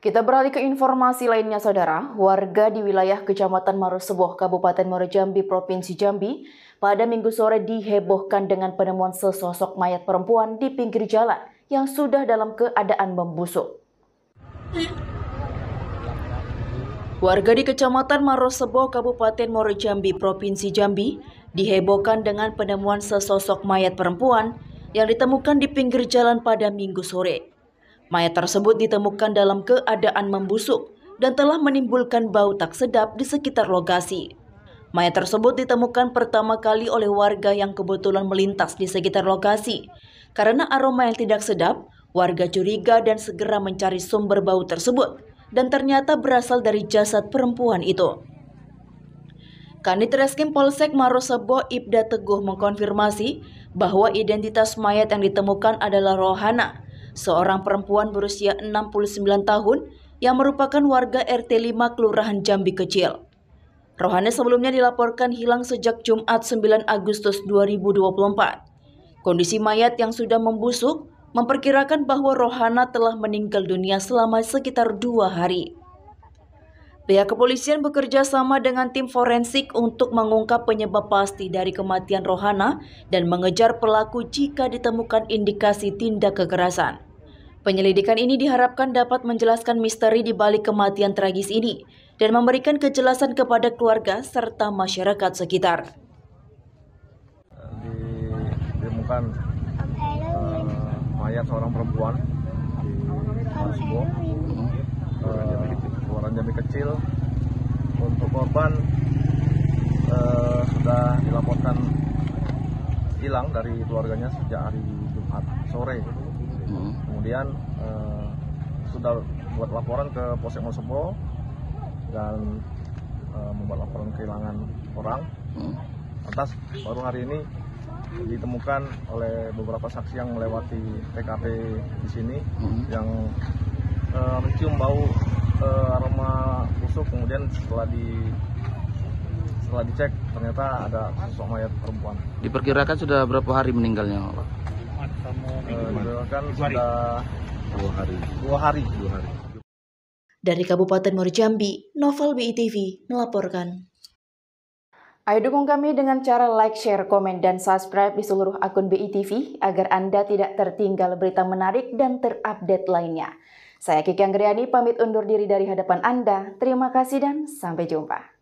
Kita beralih ke informasi lainnya, Saudara. Warga di wilayah Kecamatan Marosebuah, Kabupaten Jambi Provinsi Jambi, pada minggu sore dihebohkan dengan penemuan sesosok mayat perempuan di pinggir jalan yang sudah dalam keadaan membusuk. Warga di Kecamatan Marosebo, Kabupaten Jambi Provinsi Jambi, dihebohkan dengan penemuan sesosok mayat perempuan yang ditemukan di pinggir jalan pada minggu sore. Mayat tersebut ditemukan dalam keadaan membusuk dan telah menimbulkan bau tak sedap di sekitar lokasi. Mayat tersebut ditemukan pertama kali oleh warga yang kebetulan melintas di sekitar lokasi. Karena aroma yang tidak sedap, warga curiga dan segera mencari sumber bau tersebut dan ternyata berasal dari jasad perempuan itu. Kanit Reskim Polsek Marosebo Ibda Teguh mengkonfirmasi bahwa identitas mayat yang ditemukan adalah Rohana, seorang perempuan berusia 69 tahun yang merupakan warga RT 5 Kelurahan Jambi Kecil. Rohani sebelumnya dilaporkan hilang sejak Jumat 9 Agustus 2024. Kondisi mayat yang sudah membusuk memperkirakan bahwa Rohana telah meninggal dunia selama sekitar dua hari. Pihak kepolisian bekerja sama dengan tim forensik untuk mengungkap penyebab pasti dari kematian Rohana dan mengejar pelaku jika ditemukan indikasi tindak kekerasan. Penyelidikan ini diharapkan dapat menjelaskan misteri di balik kematian tragis ini dan memberikan kejelasan kepada keluarga serta masyarakat sekitar. Ditemukan uh, mayat seorang perempuan di Masbo jami kecil untuk korban eh, sudah dilaporkan hilang dari keluarganya sejak hari Jumat sore hmm. kemudian eh, sudah buat laporan ke Polsek Mojokerto dan eh, membuat laporan kehilangan orang hmm. atas baru hari ini ditemukan oleh beberapa saksi yang melewati TKP di sini hmm. yang eh, mencium bau uh, aroma busuk kemudian setelah di setelah dicek ternyata ada sosok mayat perempuan. Diperkirakan sudah berapa hari meninggalnya, Pak? Eh, diperkirakan sudah dua hari. Dua hari. Dua hari. Dari Kabupaten Morjambi, Novel BITV melaporkan. Ayo dukung kami dengan cara like, share, komen, dan subscribe di seluruh akun BITV agar Anda tidak tertinggal berita menarik dan terupdate lainnya. Saya Kiki Anggriani pamit undur diri dari hadapan Anda. Terima kasih dan sampai jumpa.